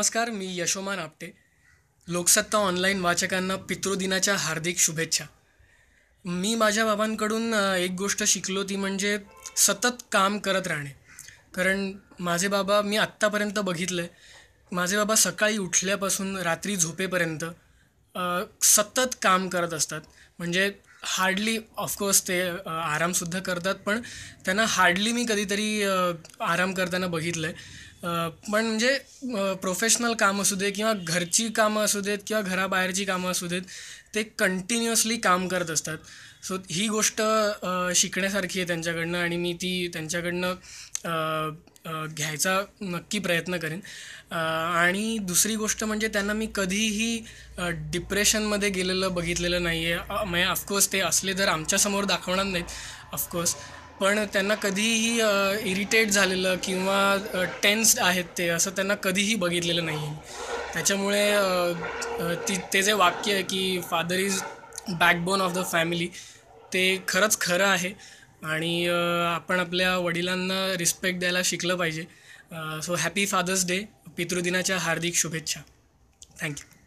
नमस्कार मी यशोमान आपटे लोकसत्ता ऑनलाईन वाचकांना पितृदिनाच्या हार्दिक शुभेच्छा मी माझ्या बाबांकडून एक गोष्ट शिकलो ती म्हणजे सतत काम करत राहणे कारण माझे बाबा मी आत्तापर्यंत बघितलं आहे माझे बाबा सकाळी उठल्यापासून रात्री झोपेपर्यंत सतत काम करत असतात म्हणजे हार्डली ऑफकोर्स ते आरामसुद्धा करतात पण त्यांना हार्डली मी कधीतरी आराम करताना बघितलं आहे पण म्हणजे प्रोफेशनल कामं असू दे किंवा घरची कामं असू देत किंवा घराबाहेरची कामं असू देत ते कंटिन्युअसली काम करत असतात सो ही गोष्ट शिकण्यासारखी आहे त्यांच्याकडनं आणि मी ती त्यांच्याकडनं घ्यायचा नक्की प्रयत्न करेन आणि दुसरी गोष्ट म्हणजे त्यांना मी कधीही डिप्रेशनमध्ये गेलेलं बघितलेलं नाही आहे म्हणजे ऑफकोर्स ते असले तर आमच्यासमोर दाखवणार नाहीत ऑफकोर्स पण त्यांना कधीही इरिटेट झालेलं किंवा टेन्स्ड आहेत ते असं त्यांना कधीही बघितलेलं नाही आहे त्याच्यामुळे ती ते जे वाक्य आहे की father is backbone of the family ते खरंच खरं आहे आणि आपण आपल्या वडिलांना रिस्पेक्ट द्यायला शिकलं पाहिजे सो हॅपी फादर्स डे पितृदिनाच्या हार्दिक शुभेच्छा थँक्यू